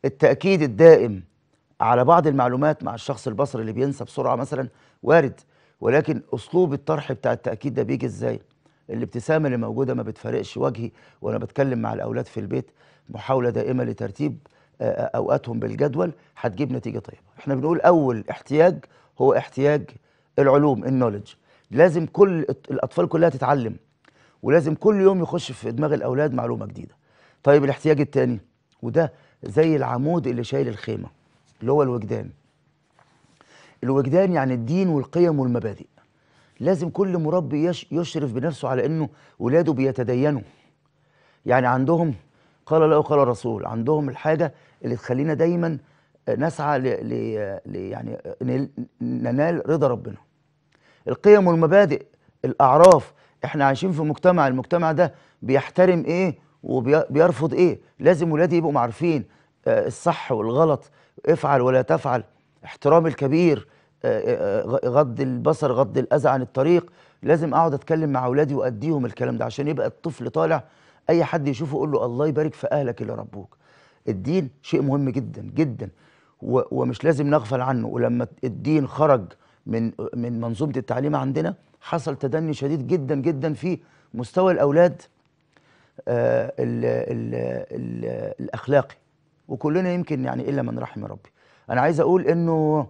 التاكيد الدائم على بعض المعلومات مع الشخص البصري اللي بينسى بسرعه مثلا وارد ولكن اسلوب الطرح بتاع التاكيد ده بيجي ازاي الابتسامه اللي موجوده ما بتفارقش وجهي وانا بتكلم مع الاولاد في البيت محاوله دائمه لترتيب اوقاتهم بالجدول هتجيب نتيجه طيبه احنا بنقول اول احتياج هو احتياج العلوم النولج لازم كل الاطفال كلها تتعلم ولازم كل يوم يخش في دماغ الاولاد معلومه جديده طيب الاحتياج الثاني وده زي العمود اللي شايل الخيمه اللي هو الوجدان الوجدان يعني الدين والقيم والمبادئ لازم كل مربي يشرف بنفسه على انه ولاده بيتدينوا يعني عندهم قال الله وقال الرسول عندهم الحاجه اللي تخلينا دايما نسعى ل يعني ننال رضا ربنا القيم والمبادئ الاعراف احنا عايشين في مجتمع المجتمع ده بيحترم ايه وبيرفض ايه لازم ولادي يبقوا عارفين آه، الصح والغلط افعل ولا تفعل احترام الكبير آه، آه، غض البصر غض الاذى عن الطريق لازم اقعد اتكلم مع اولادي واديهم الكلام ده عشان يبقى الطفل طالع اي حد يشوفه يقول له الله يبارك في اهلك اللي ربوك الدين شيء مهم جدا جدا ومش لازم نغفل عنه ولما الدين خرج من من منظومه التعليم عندنا حصل تدني شديد جدا جدا في مستوى الاولاد الـ آه، الـ الـ الـ الاخلاقي وكلنا يمكن يعني الا من رحم ربي انا عايز اقول انه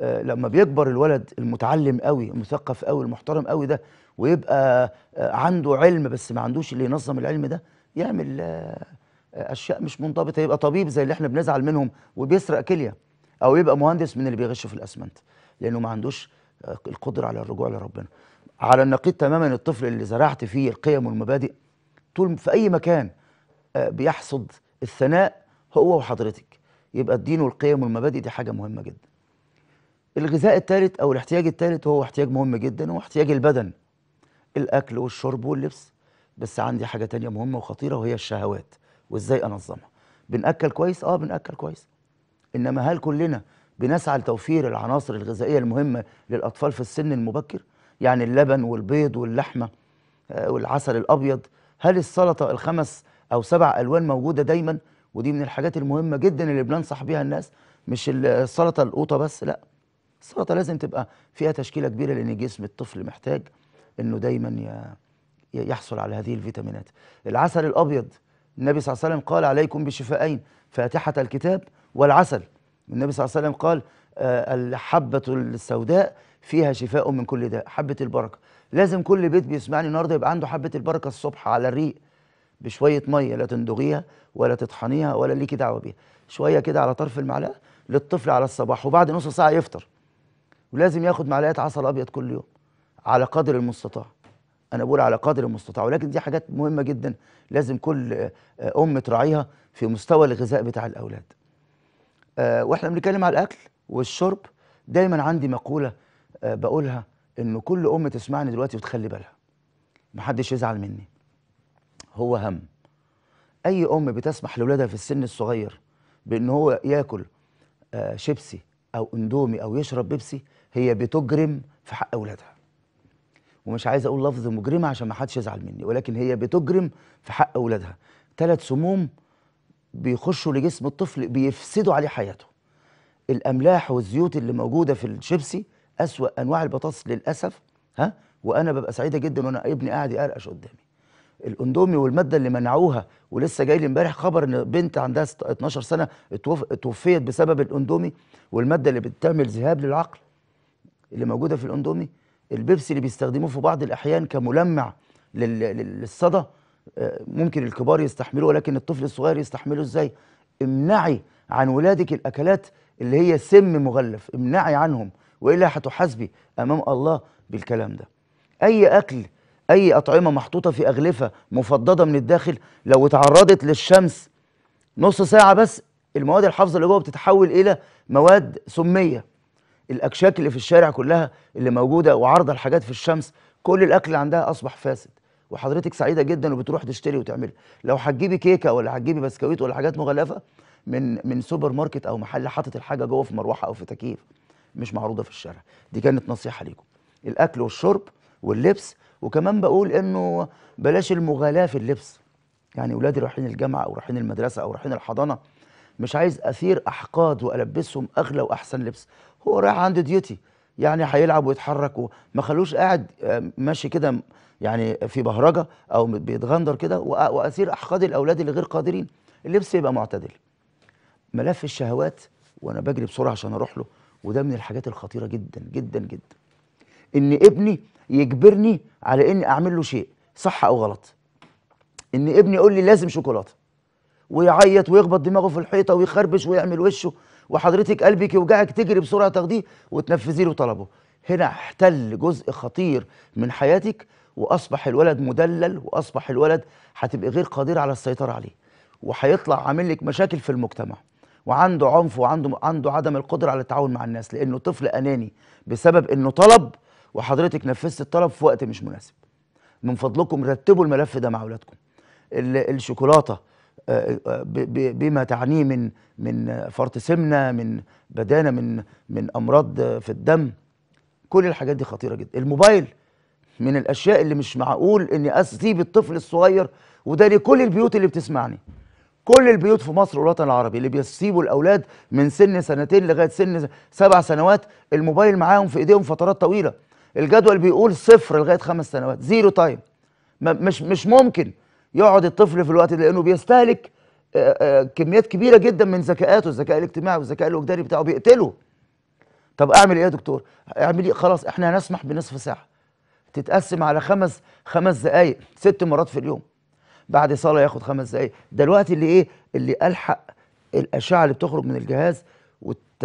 آه، لما بيكبر الولد المتعلم قوي المثقف قوي المحترم قوي ده ويبقى آه، عنده علم بس ما عندوش اللي ينظم العلم ده يعمل اشياء مش منضبطه يبقى طبيب زي اللي احنا بنزعل منهم وبيسرق كليه او يبقى مهندس من اللي بيغش في الاسمنت لانه ما عندوش آه، القدره على الرجوع لربنا على النقيض تماما الطفل اللي زرعت فيه القيم والمبادئ طول في اي مكان آه، بيحصد الثناء هو وحضرتك يبقى الدين والقيم والمبادئ دي حاجه مهمه جدا الغذاء الثالث او الاحتياج الثالث هو احتياج مهم جدا هو احتياج البدن الاكل والشرب واللبس بس عندي حاجه تانية مهمه وخطيره وهي الشهوات وازاي انظمها بناكل كويس اه بناكل كويس انما هل كلنا بنسعى لتوفير العناصر الغذائيه المهمه للاطفال في السن المبكر يعني اللبن والبيض واللحمه آه، والعسل الابيض هل السلطه الخمس او سبع الوان موجوده دايما ودي من الحاجات المهمه جدا اللي بننصح بيها الناس مش السلطه القوطه بس لا السلطه لازم تبقى فيها تشكيله كبيره لان جسم الطفل محتاج انه دايما يحصل على هذه الفيتامينات العسل الابيض النبي صلى الله عليه وسلم قال عليكم بشفائين فاتحه الكتاب والعسل النبي صلى الله عليه وسلم قال آه، الحبة السوداء فيها شفاء من كل داء حبة البركة لازم كل بيت بيسمعني النهارده يبقى عنده حبة البركة الصبح على الريق بشوية مية لا تندغيها ولا تطحنيها ولا ليكي دعوة بيها شوية كده على طرف المعلقة للطفل على الصباح وبعد نص ساعة يفطر ولازم ياخد معلقة عسل أبيض كل يوم على قدر المستطاع أنا بقول على قدر المستطاع ولكن دي حاجات مهمة جدا لازم كل آه، أم تراعيها في مستوى الغذاء بتاع الأولاد آه واحنا بنتكلم على الاكل والشرب دايما عندي مقوله آه بقولها ان كل ام تسمعني دلوقتي وتخلي بالها محدش يزعل مني هو هم اي ام بتسمح لاولادها في السن الصغير بان هو ياكل آه شيبسي او اندومي او يشرب بيبسي هي بتجرم في حق اولادها ومش عايز اقول لفظ مجرمه عشان ما حدش يزعل مني ولكن هي بتجرم في حق اولادها ثلاث سموم بيخشوا لجسم الطفل بيفسدوا عليه حياته الاملاح والزيوت اللي موجوده في الشيبسي اسوا انواع البطاطس للاسف ها وانا ببقى سعيده جدا وانا ابني قاعد يقرقش قدامي الاندومي والماده اللي منعوها ولسه جاي لي امبارح خبر ان بنت عندها 12 سنه توفيت بسبب الاندومي والماده اللي بتعمل ذهاب للعقل اللي موجوده في الاندومي البيبسي اللي بيستخدموه في بعض الاحيان كملمع للصدى ممكن الكبار يستحملوه ولكن الطفل الصغير يستحمله ازاي امنعي عن ولادك الاكلات اللي هي سم مغلف امنعي عنهم والا هتحاسبي امام الله بالكلام ده اي اكل اي اطعمه محطوطه في اغلفه مفضده من الداخل لو اتعرضت للشمس نص ساعه بس المواد الحافظه اللي جوه بتتحول الى مواد سميه الاكشاك اللي في الشارع كلها اللي موجوده وعارضه الحاجات في الشمس كل الاكل عندها اصبح فاسد وحضرتك سعيده جدا وبتروح تشتري وتعملي لو هتجيبي كيكه ولا هتجيبي بسكويت ولا حاجات مغلفه من من سوبر ماركت او محل حاطط الحاجه جوه في مروحه او في تكييف مش معروضه في الشارع دي كانت نصيحه ليكم الاكل والشرب واللبس وكمان بقول انه بلاش المغالاه في اللبس يعني اولادي رايحين الجامعه او رايحين المدرسه او رايحين الحضانه مش عايز اثير احقاد والبسهم اغلى واحسن لبس هو رايح عند ديوتي يعني هيلعب ويتحرك وما خلوش قاعد آه، ماشي كده يعني في بهرجه او بيتغندر كده واسير احقاد الاولاد اللي غير قادرين اللبس يبقى معتدل ملف الشهوات وانا بجري بسرعه عشان اروح له وده من الحاجات الخطيره جدا جدا جدا ان ابني يجبرني على اني اعمل له شيء صح او غلط ان ابني يقول لي لازم شوكولاته ويعيط ويخبط دماغه في الحيطه ويخربش ويعمل وشه وحضرتك قلبك يوجعك تجري بسرعه تاخديه وتنفذي له طلبه هنا احتل جزء خطير من حياتك واصبح الولد مدلل واصبح الولد هتبقي غير قادر على السيطره عليه وهيطلع عامل لك مشاكل في المجتمع وعنده عنف وعنده عنده عدم القدره على التعاون مع الناس لانه طفل اناني بسبب انه طلب وحضرتك نفذت الطلب في وقت مش مناسب من فضلكم رتبوا الملف ده مع اولادكم الشوكولاته بما تعنيه من من فرط سمنه من بدانه من من امراض في الدم كل الحاجات دي خطيره جدا الموبايل من الاشياء اللي مش معقول اني اسيب الطفل الصغير وده لكل البيوت اللي بتسمعني كل البيوت في مصر والوطن العربي اللي بيسيبوا الاولاد من سن سنتين لغايه سن سبع سنوات الموبايل معاهم في ايديهم فترات طويله الجدول بيقول صفر لغايه خمس سنوات زيرو تايم مش مش ممكن يقعد الطفل في الوقت ده لانه بيستهلك آه، آه، كميات كبيره جدا من ذكاءاته الذكاء الاجتماعي والذكاء الوجداني بتاعه بيقتله طب اعمل ايه يا دكتور اعمل ايه خلاص احنا هنسمح بنصف ساعه تتقسم على خمس خمس دقائق ست مرات في اليوم بعد صلاه ياخد خمس دقائق ده الوقت اللي ايه اللي الحق الاشعه اللي بتخرج من الجهاز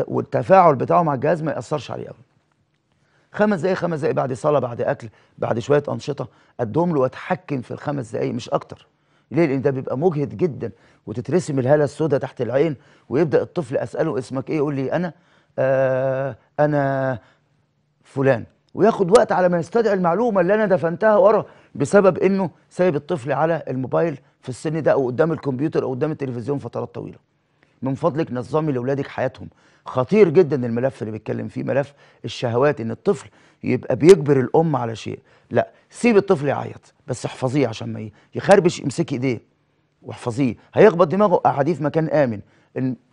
والتفاعل بتاعه مع الجهاز ما ياثرش عليه قوي خمس دقايق خمس دقايق بعد صلاه بعد اكل بعد شويه انشطه قدهم له واتحكم في الخمس دقايق مش اكتر ليه لان ده بيبقى مجهد جدا وتترسم الهاله السوداء تحت العين ويبدا الطفل اساله اسمك ايه يقول لي انا آه انا فلان وياخد وقت على ما يستدعي المعلومه اللي انا دفنتها ورا بسبب انه سايب الطفل على الموبايل في السن ده او قدام الكمبيوتر او قدام التلفزيون فترات طويله من فضلك نظمي لاولادك حياتهم خطير جدا الملف اللي بيتكلم فيه ملف الشهوات ان الطفل يبقى بيجبر الام على شيء لا سيب الطفل يعيط بس احفظيه عشان ما يخربش امسكي ايديه واحفظيه هيخبط دماغه قعديه في مكان امن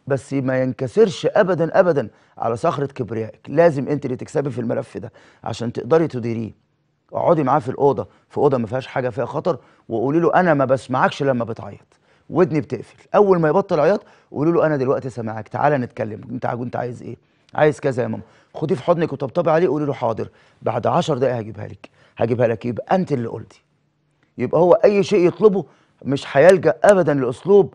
بس ما ينكسرش ابدا ابدا على صخره كبريائك لازم انت اللي تكسبي في الملف ده عشان تقدري تديريه اقعدي معاه في الاوضه في اوضه ما فيهاش حاجه فيها خطر وقولي له انا ما بسمعكش لما بتعيط ودني بتقفل اول ما يبطل عياط قولوا له انا دلوقتي سامعك تعالى نتكلم انت انت عايز ايه عايز كذا يا ماما خديه في حضنك وطبطبي عليه قولي له حاضر بعد 10 دقايق هجيبها لك هجيبها لك يبقى انت اللي قلتي يبقى هو اي شيء يطلبه مش هيلجا ابدا لاسلوب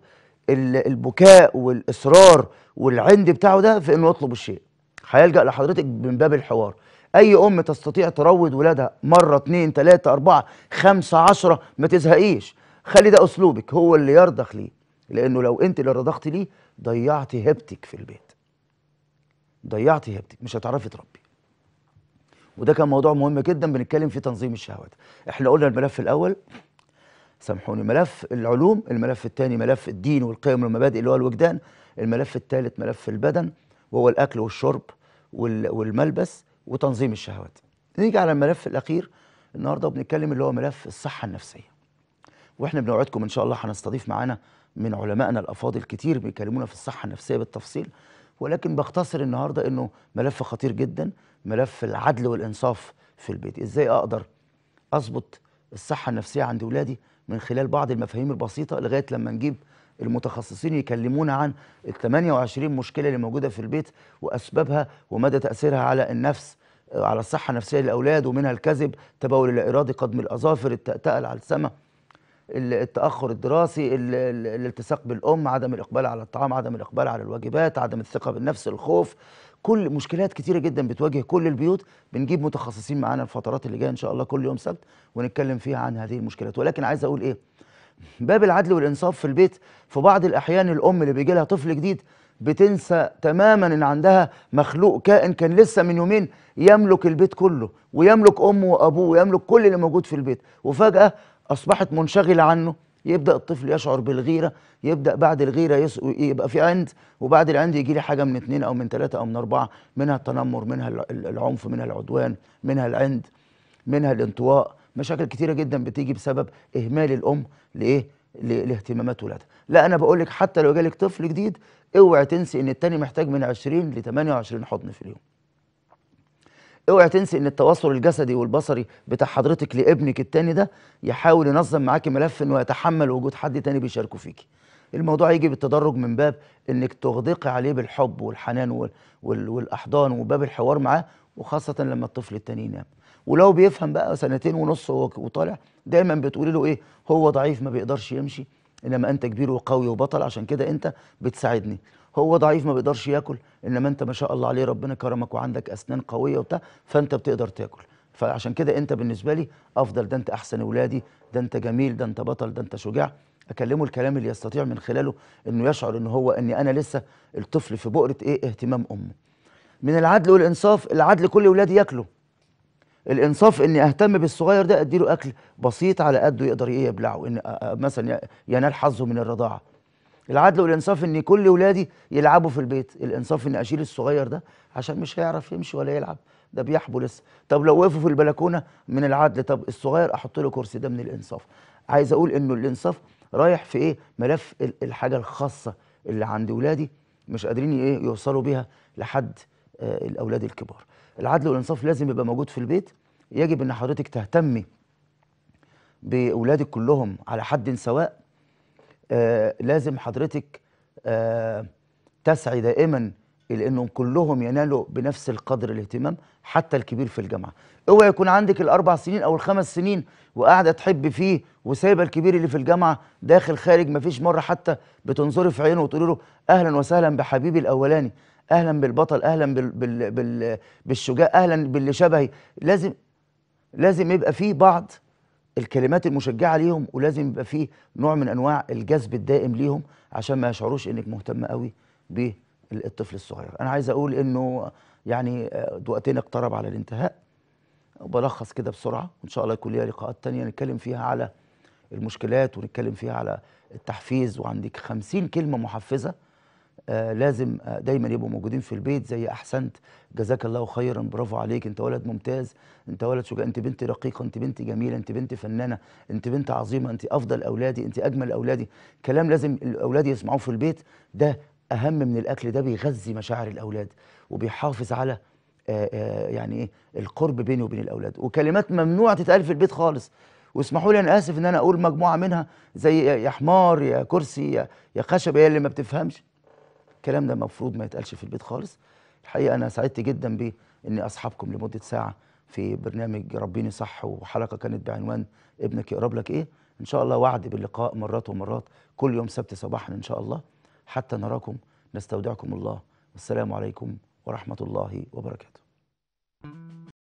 البكاء والاصرار والعند بتاعه ده في انه يطلب الشيء هيلجا لحضرتك من باب الحوار اي ام تستطيع تروض ولادها مره اتنين تلاته اربعه خمسه عشره ما تزهقيش خلي ده اسلوبك هو اللي يرضخ ليه لانه لو انت اللي رضختي ليه ضيعتي هيبتك في البيت ضيعتي هيبتك مش هتعرفي تربي وده كان موضوع مهم جدا بنتكلم فيه تنظيم الشهوات احنا قلنا الملف الاول سامحوني ملف العلوم الملف الثاني ملف الدين والقيم والمبادئ اللي هو الوجدان الملف الثالث ملف البدن وهو الاكل والشرب والملبس وتنظيم الشهوات نيجي على الملف الاخير النهارده وبنتكلم اللي هو ملف الصحه النفسيه واحنا بنوعدكم ان شاء الله هنستضيف معانا من علمائنا الافاضل كتير بيكلمونا في الصحه النفسيه بالتفصيل ولكن بختصر النهارده انه ملف خطير جدا ملف العدل والانصاف في البيت ازاي اقدر اظبط الصحه النفسيه عند ولادي من خلال بعض المفاهيم البسيطه لغايه لما نجيب المتخصصين يكلمونا عن ال 28 مشكله اللي موجوده في البيت واسبابها ومدى تاثيرها على النفس على الصحه النفسيه للاولاد ومنها الكذب تبول لا ارادي قدم الاظافر التأتأة على السماء التاخر الدراسي الالتصاق بالام عدم الاقبال على الطعام عدم الاقبال على الواجبات عدم الثقه بالنفس الخوف كل مشكلات كتيره جدا بتواجه كل البيوت بنجيب متخصصين معانا الفترات اللي جايه ان شاء الله كل يوم سبت ونتكلم فيها عن هذه المشكلات ولكن عايز اقول ايه باب العدل والانصاف في البيت في بعض الاحيان الام اللي بيجي لها طفل جديد بتنسى تماما ان عندها مخلوق كائن كان لسه من يومين يملك البيت كله ويملك امه وابوه ويملك كل اللي موجود في البيت وفجاه أصبحت منشغلة عنه يبدأ الطفل يشعر بالغيرة يبدأ بعد الغيرة يس... يبقى في عند وبعد العند يجي لي حاجة من اتنين أو من تلاتة أو من أربعة منها التنمر منها العنف منها العدوان منها العند منها الانطواء مشاكل كتيرة جدا بتيجي بسبب إهمال الأم لإيه؟ لاهتمامات ولادها لا أنا بقول لك حتى لو جالك طفل جديد اوعي تنسي إن التاني محتاج من 20 ل 28 حضن في اليوم اوعي تنسي ان التواصل الجسدي والبصري بتاع حضرتك لابنك التاني ده يحاول ينظم معاكي ملف انه يتحمل وجود حد تاني بيشاركه فيكي الموضوع يجي بالتدرج من باب انك تغدقي عليه بالحب والحنان وال... وال... والاحضان وباب الحوار معاه وخاصه لما الطفل التاني ينام ولو بيفهم بقى سنتين ونص وطالع دايما بتقولي له ايه هو ضعيف ما بيقدرش يمشي انما انت كبير وقوي وبطل عشان كده انت بتساعدني هو ضعيف ما بيقدرش ياكل انما انت ما شاء الله عليه ربنا كرمك وعندك اسنان قويه وبتاع فانت بتقدر تاكل فعشان كده انت بالنسبه لي افضل ده انت احسن ولادي ده انت جميل ده انت بطل ده انت شجاع اكلمه الكلام اللي يستطيع من خلاله انه يشعر ان هو ان انا لسه الطفل في بؤره ايه اهتمام امه من العدل والانصاف العدل كل ولادي ياكلوا الانصاف اني اهتم بالصغير ده اديله اكل بسيط على قده يقدر ايه يبلعه ان مثلا ينال حظه من الرضاعه العدل والانصاف ان كل ولادي يلعبوا في البيت الانصاف ان اشيل الصغير ده عشان مش هيعرف يمشي ولا يلعب ده بيحبو لسه طب لو وقفوا في البلكونه من العدل طب الصغير احط له كرسي ده من الانصاف عايز اقول انه الانصاف رايح في ايه ملف الحاجه الخاصه اللي عند ولادي مش قادرين ايه يوصلوا بيها لحد آه الاولاد الكبار العدل والانصاف لازم يبقى موجود في البيت يجب ان حضرتك تهتمي باولادك كلهم على حد سواء آه، لازم حضرتك آه، تسعي دائما لانهم كلهم ينالوا بنفس القدر الاهتمام حتى الكبير في الجامعه اوعى يكون عندك الاربع سنين او الخمس سنين وقاعده تحب فيه وسايبه الكبير اللي في الجامعه داخل خارج مفيش مره حتى بتنظري في عينه وتقولي له اهلا وسهلا بحبيبي الاولاني اهلا بالبطل اهلا بال بال بال بالشجاع اهلا باللي شبهي لازم لازم يبقى في بعض الكلمات المشجعه ليهم ولازم يبقى فيه نوع من انواع الجذب الدائم ليهم عشان ما يشعروش انك مهتمه قوي بالطفل الصغير انا عايز اقول انه يعني آه، وقتنا اقترب على الانتهاء وبلخص كده بسرعه وان شاء الله يكون ليها لقاءات تانية نتكلم فيها على المشكلات ونتكلم فيها على التحفيز وعندك خمسين كلمه محفزه آه، لازم آه، دايما يبقوا موجودين في البيت زي احسنت جزاك الله خيرا برافو عليك انت ولد ممتاز انت ولد شجاع انت بنت رقيقه انت بنت جميله انت بنت فنانه انت بنت عظيمه انت افضل اولادي انت اجمل اولادي كلام لازم الاولاد يسمعوه في البيت ده اهم من الاكل ده بيغذي مشاعر الاولاد وبيحافظ على آه، يعني ايه القرب بيني وبين الاولاد وكلمات ممنوع تتقال في البيت خالص واسمحوا لي انا اسف ان انا اقول مجموعه منها زي يا حمار يا كرسي يا خشب هي اللي ما بتفهمش الكلام ده المفروض ما يتقالش في البيت خالص الحقيقه انا سعدت جدا باني اصحابكم لمده ساعه في برنامج ربيني صح وحلقه كانت بعنوان ابنك يقرب لك ايه ان شاء الله وعد باللقاء مرات ومرات كل يوم سبت صباحا ان شاء الله حتى نراكم نستودعكم الله والسلام عليكم ورحمه الله وبركاته